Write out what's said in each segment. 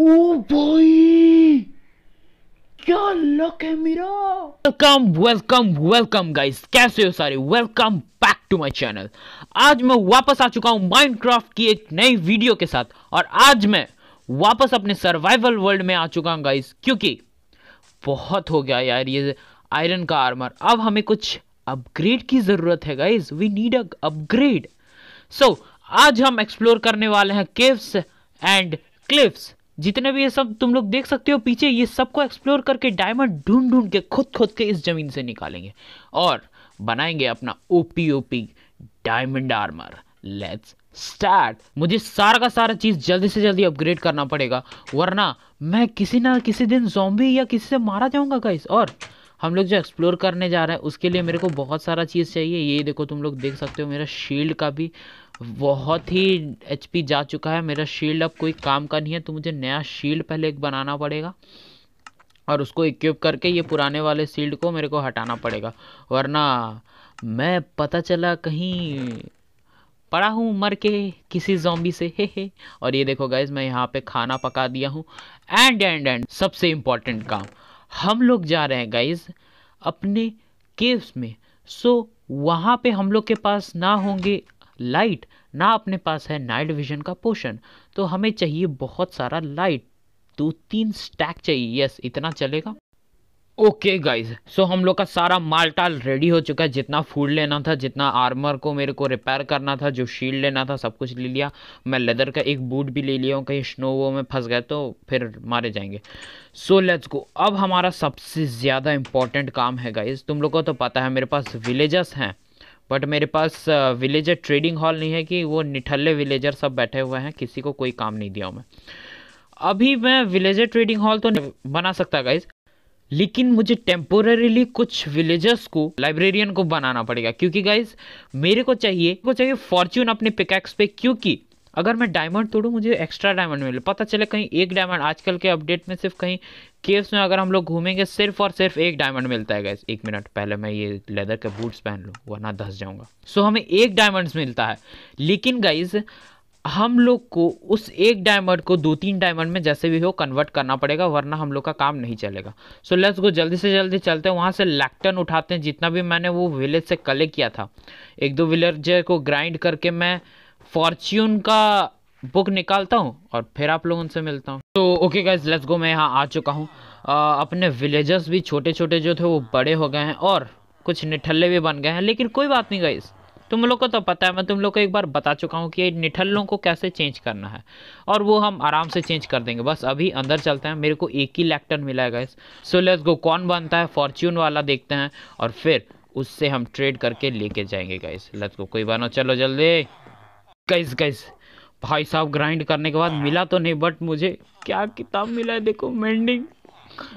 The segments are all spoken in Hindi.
ओ oh, भाई क्या लक है मेरा वेलकम वेलकम वेलकम गाइस कैसे हो सारे welcome back to my channel आज मैं वापस आ चुका हूँ माइनक्राफ्ट की एक नई वीडियो के साथ और आज मैं वापस अपने सर्वाइवल वर्ल्ड में आ चुका हूँ गाइस क्योंकि बहुत हो गया यार ये आयरन का आर्मर अब हमें कुछ अपग्रेड की ज़रूरत है guys we need a upgrade so आज हम एक्सप्लोर करने वाले हैं केव्स एंड क्लिफ्स जितने भी ये सब तुम लोग देख सकते हो पीछे ये सबको एक्सप्लोर करके डायमंड ढूंढ ढूंढ के खुद खुद के इस ज़मीन से निकालेंगे और बनाएंगे अपना OP OP diamond armour let's start मुझे सारा का सारा चीज़ जल्दी से जल्दी अपग्रेड करना पड़ेगा वरना मैं किसी ना किसी दिन जोम्बी या किसी से मारा जाऊंगा गाइस और हम लोग जो एक्सप्लोर करने जा रहे हैं उसके लिए मेरे को बहुत सारा चीज़ चाहिए ये देखो तुम लोग देख सकते हो मेरा शील्ड का भी बहुत ही एच जा चुका है मेरा शील्ड अब कोई काम का नहीं है तो मुझे नया शील्ड पहले एक बनाना पड़ेगा और उसको इक्विप करके ये पुराने वाले शील्ड को मेरे को हटाना पड़ेगा वरना मैं पता चला कहीं पड़ा हूँ मर के किसी जॉम्बी से हे हे और ये देखो गाइज मैं यहाँ पे खाना पका दिया हूँ एंड एंड एंड सबसे इम्पॉर्टेंट काम हम लोग जा रहे हैं गाइज अपने केव्स में सो वहाँ पे हम लोग के पास ना होंगे लाइट ना अपने पास है नाइट विजन का पोशन तो हमें चाहिए बहुत सारा लाइट दो तीन स्टैक चाहिए यस इतना चलेगा ओके गाइज सो हम लोग का सारा माल टाल रेडी हो चुका है जितना फूड लेना था जितना आर्मर को मेरे को रिपेयर करना था जो शील्ड लेना था सब कुछ ले लिया मैं लेदर का एक बूट भी ले लिया हूँ कहीं स्नो वो में फंस गए तो फिर मारे जाएंगे सो लेट्स गो अब हमारा सबसे ज़्यादा इंपॉर्टेंट काम है गाइज तुम लोग को तो पता है मेरे पास विलेजस हैं बट मेरे पास विलेजर ट्रेडिंग हॉल नहीं है कि वो निठल्ले विलेजर सब बैठे हुए हैं किसी को कोई काम नहीं दिया हूँ मैं अभी मैं विलेजर ट्रेडिंग हॉल तो बना सकता गाइज लेकिन मुझे टेम्पोरेली कुछ विलेजर्स को लाइब्रेरियन को बनाना पड़ेगा क्योंकि गाइज मेरे को चाहिए को चाहिए फॉर्च्यून अपने पिकैक्स पे क्योंकि अगर मैं डायमंड तोड़ूँ मुझे एक्स्ट्रा डायमंड मिले पता चले कहीं एक डायमंड आजकल के अपडेट में सिर्फ कहीं केव्स में अगर हम लोग घूमेंगे सिर्फ और सिर्फ एक डायमंड मिलता है गैस एक मिनट पहले मैं ये लेदर के बूट्स पहन लूँ वरना धस जाऊँगा सो so, हमें एक डायमंड्स मिलता है लेकिन गाइज़ हम लोग को उस एक डायमंड को दो तीन डायमंड में जैसे भी हो कन्वर्ट करना पड़ेगा वरना हम लोग का काम नहीं चलेगा सो लेट्स गो जल्दी से जल्दी चलते हैं वहाँ से लैक्टन उठाते हैं जितना भी मैंने वो विलेज से कलेक्ट किया था एक दो विलेजर को ग्राइंड करके मैं फॉर्च्यून का बुक निकालता हूँ और फिर आप लोगों से मिलता हूँ तो ओके गाइज लेट्स गो मैं यहाँ आ चुका हूँ अपने विलेजर्स भी छोटे छोटे जो थे वो बड़े हो गए हैं और कुछ निठल्ले भी बन गए हैं लेकिन कोई बात नहीं गाइज तुम लोग को तो पता है मैं तुम लोग को एक बार बता चुका हूँ कि निठल्लों को कैसे चेंज करना है और वो हम आराम से चेंज कर देंगे बस अभी अंदर चलते हैं मेरे को एक ही लैक्टन मिला है गाइस सो लेट्स गो कौन बनता है फॉर्च्यून वाला देखते हैं और फिर उससे हम ट्रेड करके लेके जाएंगे गाइस लेट्स गो कोई बनो चलो जल्दी गैस गैस भाई साहब ग्राइंड करने के बाद मिला तो नहीं बट मुझे क्या किताब मिला है देखो मेंडिंग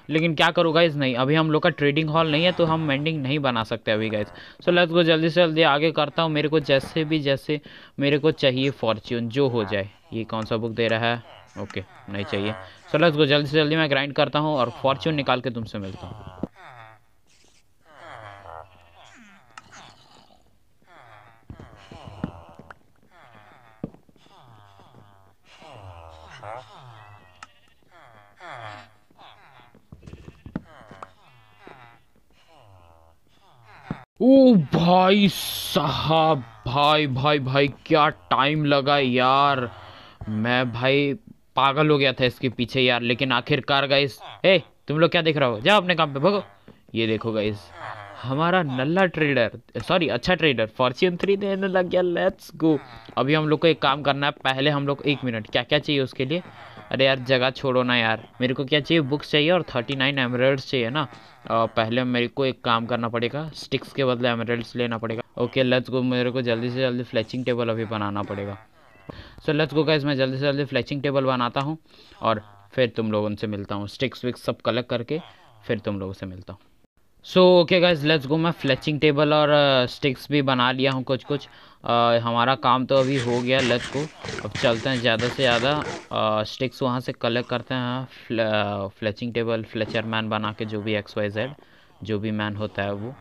लेकिन क्या करूँ गाइज नहीं अभी हम लोग का ट्रेडिंग हॉल नहीं है तो हम मेंडिंग नहीं बना सकते अभी गाइज सो लेट्स गो जल्दी से जल्दी आगे करता हूँ मेरे को जैसे भी जैसे मेरे को चाहिए फॉर्च्यून जो हो जाए ये कौन सा बुक दे रहा है ओके नहीं चाहिए सो लेट्स गो जल्दी से जल्दी मैं ग्राइंड करता हूँ और फॉर्च्यून निकाल के तुमसे मिलता हूँ ओ भाई साहब भाई भाई भाई क्या टाइम लगा यार मैं भाई पागल हो गया था इसके पीछे यार लेकिन आखिरकार गाइस हाँ। ए तुम लोग क्या देख रहे हो जाओ अपने काम पे भगो ये देखो गाइस हमारा हाँ। नल्ला ट्रेडर सॉरी अच्छा ट्रेडर फॉर्च्यून थ्री देने लग गया लेट्स गो हाँ। अभी हम लोग को एक काम करना है पहले हम लोग एक मिनट क्या क्या चाहिए उसके लिए अरे यार जगह छोड़ो ना यार मेरे को क्या चाहिए बुक्स चाहिए और थर्टी नाइन एमरेल्ड्स चाहिए ना आ, पहले मेरे को एक काम करना पड़ेगा स्टिक्स के बदले एमरेल्ड्स लेना पड़ेगा ओके लेट्स गो मेरे को जल्दी से जल्दी फ्लैचिंग टेबल अभी बनाना पड़ेगा सो लेट्स गो का मैं जल्दी से जल्दी फ्लैचिंग टेबल बनाता हूँ और फिर तुम लोगों से मिलता हूँ स्टिक्स विक्स सब कलेक्ट करके फिर तुम लोगों से मिलता हूँ so okay guys let's go मैं फ्लैचिंग टेबल और स्टिक्स uh, भी बना लिया हूँ कुछ कुछ uh, हमारा काम तो अभी हो गया लेट्स गो अब चलते हैं ज़्यादा से ज़्यादा स्टिक्स uh, वहाँ से कलेक्ट करते हैं फ्ल, फ्लैचिंग टेबल फ्लैचर मैन बना के जो भी एक्स वाई जेड जो भी मैन होता है वो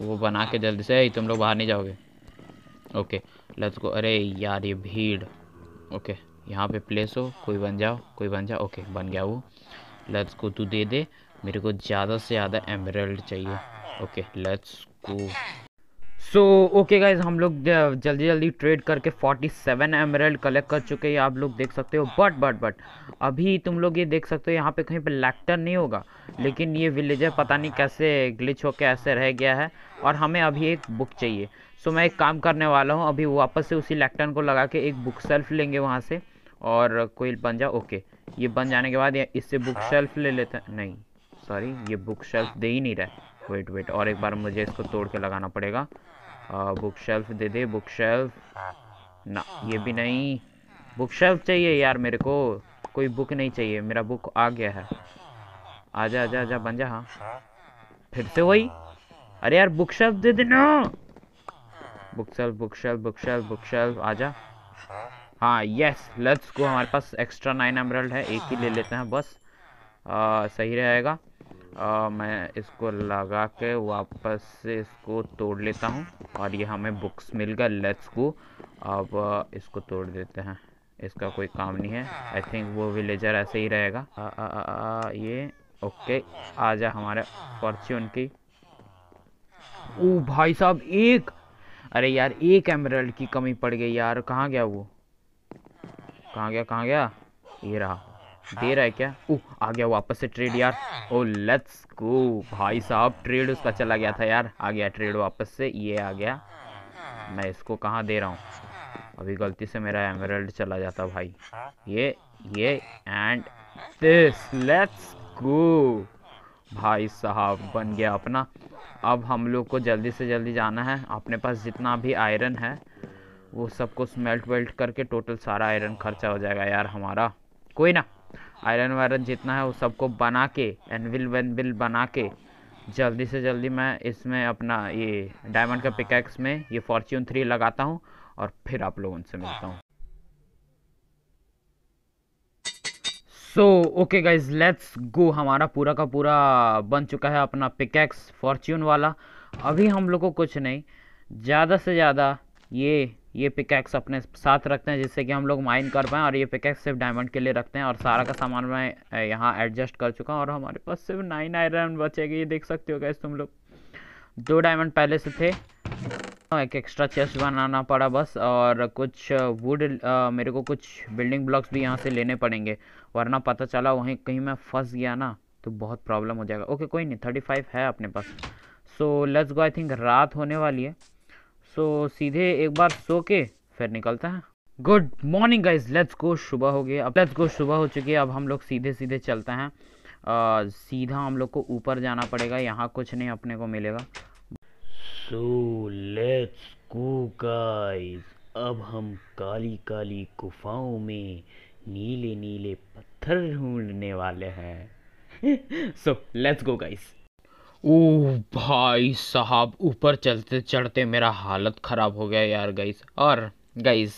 वो बना के जल्दी से तुम लोग बाहर नहीं जाओगे ओके लेट्स गो अरे यार ये भीड़ ओके यहाँ पे प्लेस हो कोई बन जाओ कोई बन जाओ ओके बन गया वो लेट्स गो तू दे दे मेरे को ज़्यादा से ज़्यादा एमरल्ड चाहिए okay let's go so okay guys हम लोग जल्दी जल्दी ट्रेड करके 47 सेवन एमरल्ड कलेक्ट कर चुके हैं आप लोग देख सकते हो बट बट बट अभी तुम लोग ये देख सकते हो यहाँ पे कहीं पे लैक्टर नहीं होगा लेकिन ये विलेजर पता नहीं कैसे ग्लिच होके ऐसे रह गया है और हमें अभी एक बुक चाहिए सो so, मैं एक काम करने वाला हूँ अभी वापस से उसी लैक्टर को लगा के एक बुक सेल्फ लेंगे वहाँ से और कोई बन जाओ ओके ये बन जाने के बाद इससे बुक सेल्फ ले लेते हैं नहीं सॉरी ये बुक शेल्फ दे ही नहीं रहा वेट वेट और एक बार मुझे इसको तोड़ के लगाना पड़ेगा आ, बुक शेल्फ दे दे बुक शेल्फ ना ये भी नहीं बुक शेल्फ चाहिए यार मेरे को कोई बुक नहीं चाहिए मेरा बुक आ गया है आ जा जा आ जा बन जा हाँ फिर से वही अरे यार बुक शेल्फ दे देना bookshelf bookshelf bookshelf bookshelf जा हाँ यस लेट्स गो हमारे पास एक्स्ट्रा नाइन एमरल्ड है एक ही ले लेते हैं बस आ, सही रहेगा आ, मैं इसको लगा के वापस से इसको तोड़ लेता हूँ और ये हमें बुक्स मिल गया लेट्स को अब इसको तोड़ देते हैं इसका कोई काम नहीं है आई थिंक वो विलेजर ऐसे ही रहेगा ये ओके आ जा हमारे फॉर्च्यून की ओ भाई साहब एक अरे यार एक एमरल्ड की कमी पड़ गई यार कहाँ गया वो कहाँ गया कहाँ गया ये रहा दे रहा है क्या ओ आ गया वापस से ट्रेड यार ओ लेट्स गो भाई साहब ट्रेड उसका चला गया था यार आ गया ट्रेड वापस से ये आ गया मैं इसको कहाँ दे रहा हूँ अभी गलती से मेरा एमरल्ड चला जाता भाई ये ये एंड दिस लेट्स गो भाई साहब बन गया अपना अब हम लोग को जल्दी से जल्दी जाना है अपने पास जितना भी आयरन है वो सबको स्मेल्ट वेल्ट करके टोटल सारा आयरन खर्चा हो जाएगा यार हमारा कोई ना आयरन वायरन जितना है वो सबको बना के एनविल वेनविल बना के जल्दी से जल्दी मैं इसमें अपना ये डायमंड का पिकैक्स में ये फॉर्च्यून थ्री लगाता हूँ और फिर आप लोगों से मिलता हूँ so okay guys let's go हमारा पूरा का पूरा बन चुका है अपना पिकैक्स फॉर्च्यून वाला अभी हम लोग को कुछ नहीं ज़्यादा से ज़्यादा ये ये पिकैक्स अपने साथ रखते हैं जिससे कि हम लोग माइन कर पाएँ और ये पिकैक्स सिर्फ डायमंड के लिए रखते हैं और सारा का सामान मैं यहाँ एडजस्ट कर चुका हूँ और हमारे पास सिर्फ नाइन आयरन बचेगी ये देख सकते हो गैस तुम लोग दो डायमंड पहले से थे हाँ, एक एक्स्ट्रा चेस्ट बनाना पड़ा बस और कुछ वुड मेरे को कुछ बिल्डिंग ब्लॉक्स भी यहाँ से लेने पड़ेंगे वरना पता चला वहीं कहीं मैं फंस गया ना तो बहुत प्रॉब्लम हो जाएगा ओके कोई नहीं थर्टी फाइव है अपने पास so let's go I think रात होने वाली है सो सीधे एक बार सो के फिर निकलता है good morning guys let's go सुबह हो गए अब लेट्स गो सुबह हो चुकी है अब हम लोग सीधे सीधे चलते हैं आ, सीधा हम लोग को ऊपर जाना पड़ेगा यहाँ कुछ नहीं अपने को मिलेगा सो लेट्स गो गाइज अब हम काली काली गुफाओं में नीले नीले पत्थर ढूंढने वाले हैं सो लेट्स गो गाइस ओह भाई साहब ऊपर चलते चढ़ते मेरा हालत ख़राब हो गया यार गाइस और गाइस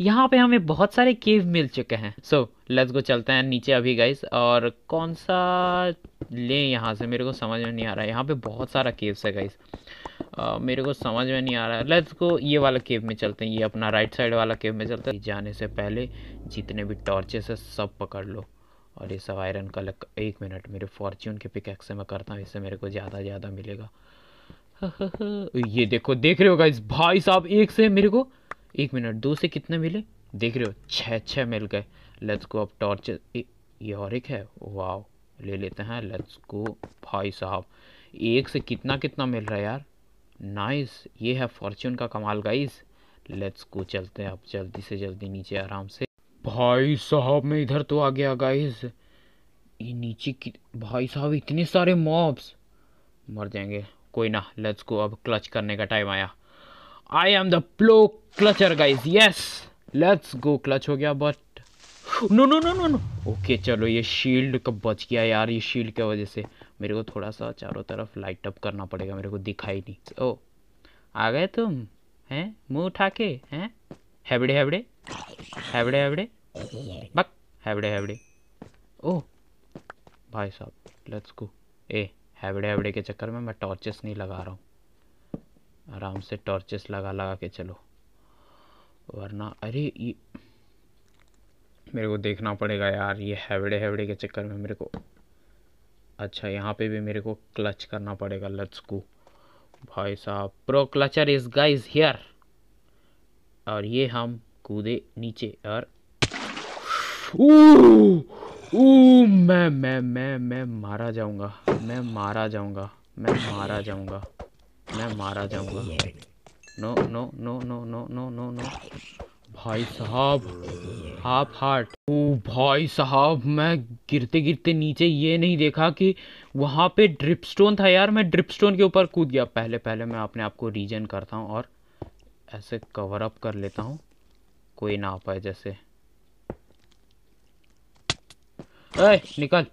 यहाँ पे हमें बहुत सारे केव मिल चुके हैं सो लेट्स गो चलते हैं नीचे अभी गाइस और कौन सा लें यहाँ से मेरे को समझ में नहीं आ रहा है यहाँ पे बहुत सारा केव्स है गाइस मेरे को समझ में नहीं आ रहा है लेट्स को ये वाला केव में चलते हैं ये अपना राइट साइड वाला केव में चलते हैं जाने से पहले जितने भी टॉर्चेस है सब पकड़ लो और ये सब आयरन का लग एक मिनट मेरे फॉर्च्यून के पिकैक्स से मैं करता हूँ इससे मेरे को ज़्यादा ज़्यादा मिलेगा ये देखो देख रहे हो इस भाई साहब एक से मेरे को एक मिनट दो से कितने मिले देख रहे हो छः छः मिल गए लेट्स को अब टॉर्च ये और एक है वाह ले लेते हैं लेट्स को भाई साहब एक से कितना कितना मिल रहा है यार नाइस ये है फॉर्च्यून का कमाल गाइस लेट्स को चलते हैं अब जल्दी से जल्दी नीचे आराम से भाई साहब मैं इधर तो आ गया गाइस ये नीचे की भाई साहब इतने सारे मॉब्स मर जाएंगे कोई ना लेट्स को अब क्लच करने का टाइम आया I am the pro clutcher guys yes let's go clutch हो गया but no no no no no okay चलो ये शील्ड कब बच गया यार ये शील्ड की वजह से मेरे को थोड़ा सा चारों तरफ लाइट अप करना पड़ेगा मेरे को दिखाई नहीं ओ आ गए तुम हैं मुंह उठा के हैं हैबड़े हैबड़े हैबड़े हैबड़े बक हैवड़े हैवड़े ओह भाई साहब लेट्स गो ए हैवड़े हैवड़े के चक्कर में मैं टॉर्चेस नहीं लगा रहा हूँ आराम से टॉर्चेस लगा लगा के चलो वरना अरे ये मेरे को देखना पड़ेगा यार ये हैवड़े हैवड़े के चक्कर में मेरे को अच्छा यहाँ पे भी मेरे को क्लच करना पड़ेगा लेट्स गो भाई साहब pro clutcher is guys here और ये हम कूदे नीचे और मैं मैं मैं मैं मारा जाऊंगा मैं मारा जाऊंगा मैं मारा जाऊंगा मैं मारा जाऊंगा no no no no no no no no भाई साहब हाफ हार्ट ओ भाई साहब मैं गिरते गिरते नीचे ये नहीं देखा कि वहाँ पे ड्रिपस्टोन था यार मैं ड्रिपस्टोन के ऊपर कूद गया पहले पहले मैं अपने आप को रीजन करता हूँ और ऐसे कवर अप कर लेता हूँ कोई ना आ पाए जैसे ए, निकल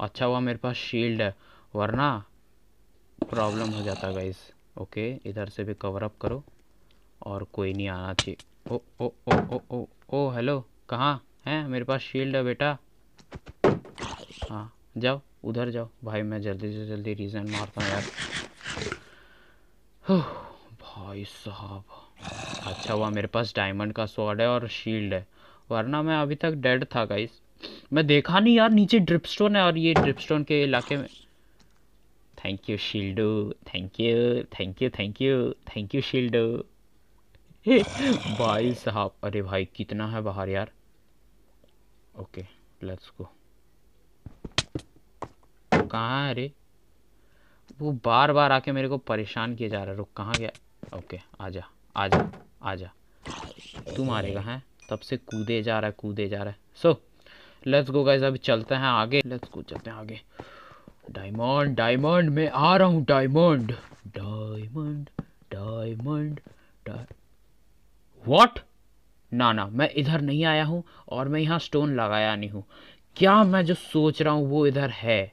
अच्छा हुआ मेरे पास शील्ड है वरना प्रॉब्लम हो जाता गाइस ओके इधर से भी कवर अप करो और कोई नहीं आना चाहिए ओ ओ ओ ओ ओ ओ हेलो कहाँ हैं मेरे पास शील्ड है बेटा हाँ जाओ उधर जाओ भाई मैं जल्दी से जल्दी रीज़न मारता हूँ यार भाई साहब अच्छा हुआ मेरे पास डायमंड का स्वॉर्ड है और शील्ड है वरना मैं अभी तक डेड था गाइस मैं देखा नहीं यार नीचे ड्रिप स्टोन है और ये ड्रिप स्टोन के इलाके में थैंक यू शील्डो thank you thank you thank you thank you शील्डो भाई साहब अरे भाई कितना है बाहर यार ओके लेट्स गो कहाँ है अरे वो बार बार आके मेरे को परेशान किया जा रहा है रुक कहाँ गया ओके आ आ जा आ जा तुम तू मारेगा हैं तब से कूदे जा रहा है कूदे जा रहा है so so, let's go guys अभी चलते हैं आगे लेट्स गो चलते हैं आगे डायमंड डायमंड मैं आ रहा हूँ डायमंड डायमंड डायमंड व्हाट ना ना मैं इधर नहीं आया हूँ और मैं यहाँ स्टोन लगाया नहीं हूँ क्या मैं जो सोच रहा हूँ वो इधर है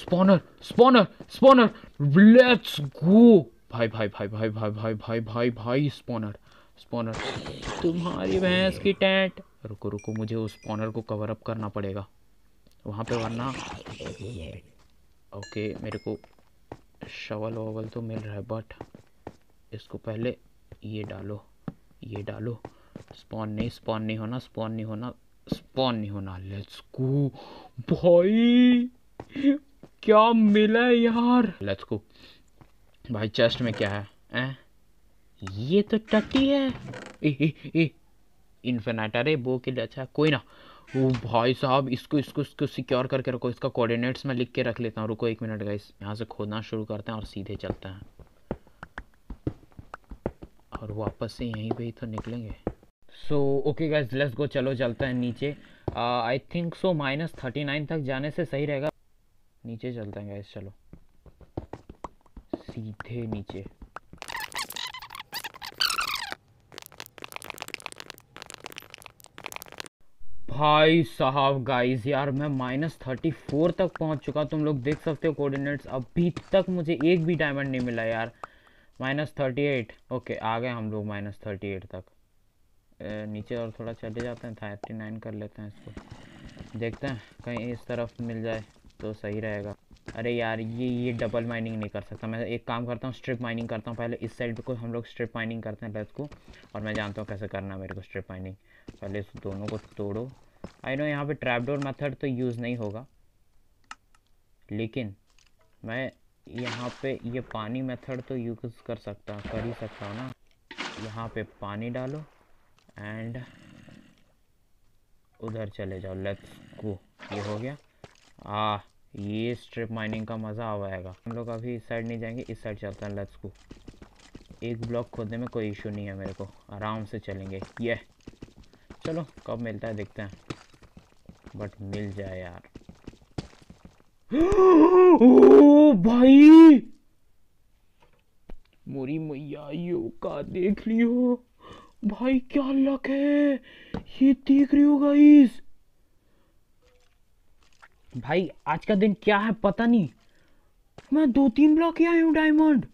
spawner spawner spawner let's go भाई भाई भाई भाई भाई भाई भाई भाई भाई स्पॉनर स्पॉनर तुम्हारी भैंस की टेंट रुको रुको मुझे उस स्पॉनर को कवर अप करना पड़ेगा वहाँ पे वरना ओके मेरे को शवल ववल तो मिल रहा है बट इसको पहले ये डालो ये डालो स्पॉन नहीं स्पॉन नहीं होना स्पॉन नहीं होना स्पॉन नहीं होना लेट्स गो भाई क्या मिला यार लेट्स गो भाई चेस्ट में क्या है ए? ये तो टट्टी है ए, इन्फेनाइट अरे वो के लिए अच्छा कोई ना ओ भाई साहब इसको इसको इसको सिक्योर करके रखो इसका कोऑर्डिनेट्स मैं लिख के रख लेता हूँ रुको एक मिनट गाइस यहाँ से खोदना शुरू करते हैं और सीधे चलते हैं और वापस से यहीं पे ही तो निकलेंगे so okay guys let's go चलो चलते हैं नीचे I think so minus thirty nine तक जाने से सही रहेगा नीचे चलते हैं गाइस चलो सीधे नीचे भाई साहब गाइस यार मैं माइनस थर्टी फोर तक पहुंच चुका तुम लोग देख सकते हो कोऑर्डिनेट्स अभी तक मुझे एक भी डायमंड नहीं मिला यार माइनस थर्टी एट ओके आ गए हम लोग माइनस थर्टी एट तक ए, नीचे और थोड़ा चले जाते हैं थर्टी नाइन कर लेते हैं इसको देखते हैं कहीं इस तरफ मिल जाए तो सही रहेगा अरे यार ये ये डबल माइनिंग नहीं कर सकता मैं एक काम करता हूँ स्ट्रिप माइनिंग करता हूँ पहले इस साइड को हम लोग स्ट्रिप माइनिंग करते हैं लेस को और मैं जानता हूँ कैसे करना है मेरे को स्ट्रिप माइनिंग पहले इस दोनों को तोड़ो आई नो यहाँ पे ट्रैपडोर मेथड तो यूज़ नहीं होगा लेकिन मैं यहाँ पे ये पानी मेथड तो यूज़ कर सकता कर ही सकता हूँ ना यहाँ पे पानी डालो एंड उधर चले जाओ लेट्स गो ये हो गया आ ये स्ट्रिप माइनिंग का मज़ा आएगा हम लोग अभी इस साइड नहीं जाएंगे इस साइड चलते हैं लेट्स को एक ब्लॉक खोदने में कोई इशू नहीं है मेरे को आराम से चलेंगे ये चलो कब मिलता है देखते हैं बट मिल जाए यार ओ भाई मोरी मैया का देख लियो भाई क्या लक है ये देख रही हो गाइस भाई आज का दिन क्या है पता नहीं मैं दो तीन ब्लॉक ही आया हूँ डायमंड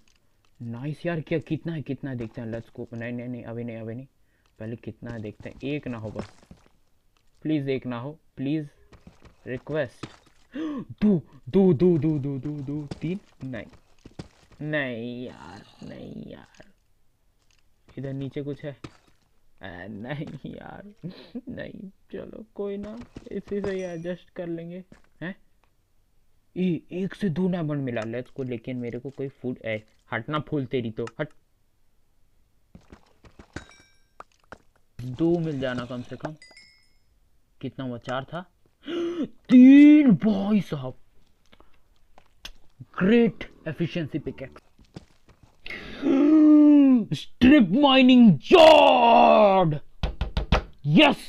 नाइस यार क्या कितना है कितना है देखते हैं लेट्स गो नहीं नहीं नहीं अभी नहीं अभी नहीं पहले कितना है देखते हैं एक ना हो बस प्लीज़ एक ना हो प्लीज़ रिक्वेस्ट दो दो दो दो दो दो दो तीन नहीं नहीं यार नहीं यार इधर नीचे कुछ है आ, नहीं यार नहीं चलो कोई ना इसी से ही एडजस्ट कर लेंगे ए, एक से दो डायमंड मिला लेट्स को लेकिन मेरे को कोई फूड है हटना फूल तेरी तो हट दो मिल जाना कम से कम कितना हुआ चार था तीन भाई साहब great efficiency pickaxe strip mining जॉड यस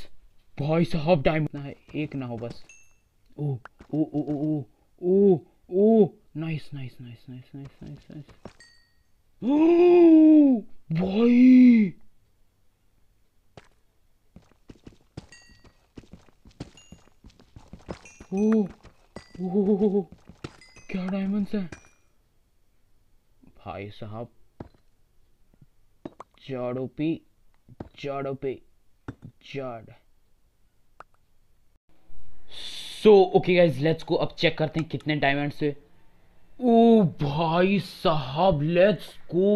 भाई साहब डायमंड ना है एक ना हो बस ओ ओ ओ ओ, ओ, ओ Oh, oh, nice, nice, nice, nice, nice, nice, nice. Oh, boy. ओ ओ क्या डायमंड्स है भाई साहब जाड़ो पे जाड़ो पे जाड़ सो ओके गाइज लेट्स को अब चेक करते हैं कितने डायमंड से ओ भाई साहब लेट्स को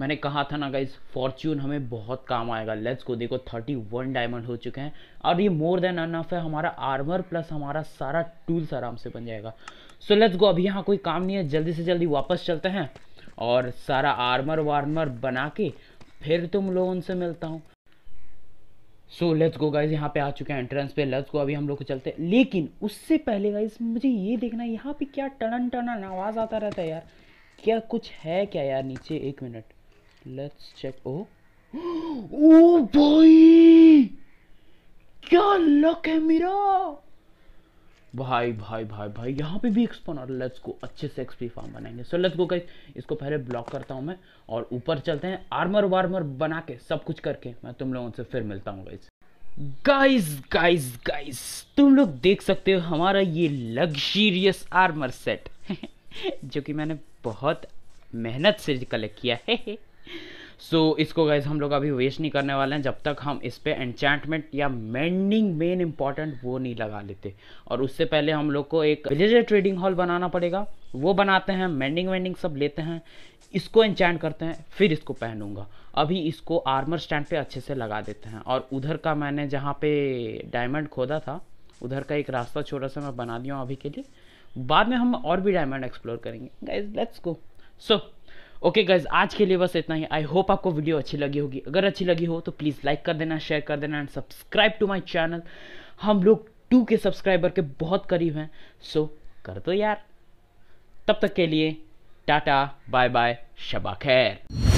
मैंने कहा था ना गाइज फॉर्च्यून हमें बहुत काम आएगा लेट्स को देखो 31 डायमंड हो चुके हैं और ये मोर देन अनफ है हमारा आर्मर प्लस हमारा सारा टूल्स आराम से बन जाएगा सो लेट्स गो अभी यहाँ कोई काम नहीं है जल्दी से जल्दी वापस चलते हैं और सारा आर्मर वार्मर बना के फिर तुम लोगों से मिलता हूँ सो लेट्स गो गाइज यहाँ पे आ चुके हैं एंट्रेंस पे लेट्स गो अभी हम लोग को चलते हैं लेकिन उससे पहले गाइज मुझे ये देखना है यहाँ पे क्या टनन टनन आवाज़ आता रहता है यार क्या कुछ है क्या यार नीचे एक मिनट लेट्स चेक ओ ओ भाई क्या लक है मेरा भाई भाई भाई भाई यहाँ पे भी एक्सपोन और लेट्स को अच्छे से एक्सपी फार्म बनाएंगे सो लेट्स गो गाइस इसको पहले ब्लॉक करता हूँ मैं और ऊपर चलते हैं आर्मर वार्मर बना के सब कुछ करके मैं तुम लोगों से फिर मिलता हूँ गाइस गाइस गाइस गाइस तुम लोग देख सकते हो हमारा ये लग्जीरियस आर्मर सेट जो कि मैंने बहुत मेहनत से कलेक्ट किया है सो so, इसको गैस हम लोग अभी वेस्ट नहीं करने वाले हैं जब तक हम इस पर एनचैंटमेंट या मेंडिंग मेन इंपॉर्टेंट वो नहीं लगा लेते और उससे पहले हम लोग को एक विलेजर ट्रेडिंग हॉल बनाना पड़ेगा वो बनाते हैं मेंडिंग वेंडिंग सब लेते हैं इसको एनचैंट करते हैं फिर इसको पहनूंगा अभी इसको आर्मर स्टैंड पे अच्छे से लगा देते हैं और उधर का मैंने जहाँ पे डायमंड खोदा था उधर का एक रास्ता छोटा सा मैं बना दिया हूँ अभी के लिए बाद में हम और भी डायमंड एक्सप्लोर करेंगे guys let's go so okay okay guys आज के लिए बस इतना ही आई होप आपको वीडियो अच्छी लगी होगी अगर अच्छी लगी हो तो प्लीज़ लाइक कर देना शेयर कर देना and subscribe to my channel हम लोग टू के सब्सक्राइबर के बहुत करीब हैं सो so, कर दो यार तब तक के लिए टाटा बाय बाय शबा खैर